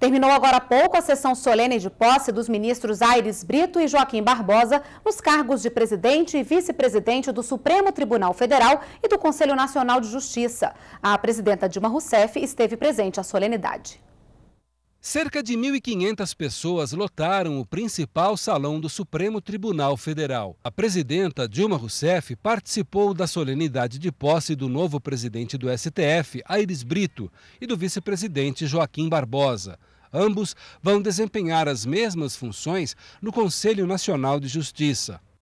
Terminou agora há pouco a sessão solene de posse dos ministros Aires Brito e Joaquim Barbosa nos cargos de presidente e vice-presidente do Supremo Tribunal Federal e do Conselho Nacional de Justiça. A presidenta Dilma Rousseff esteve presente à solenidade. Cerca de 1.500 pessoas lotaram o principal salão do Supremo Tribunal Federal. A presidenta Dilma Rousseff participou da solenidade de posse do novo presidente do STF, Aires Brito, e do vice-presidente Joaquim Barbosa. Ambos vão desempenhar as mesmas funções no Conselho Nacional de Justiça.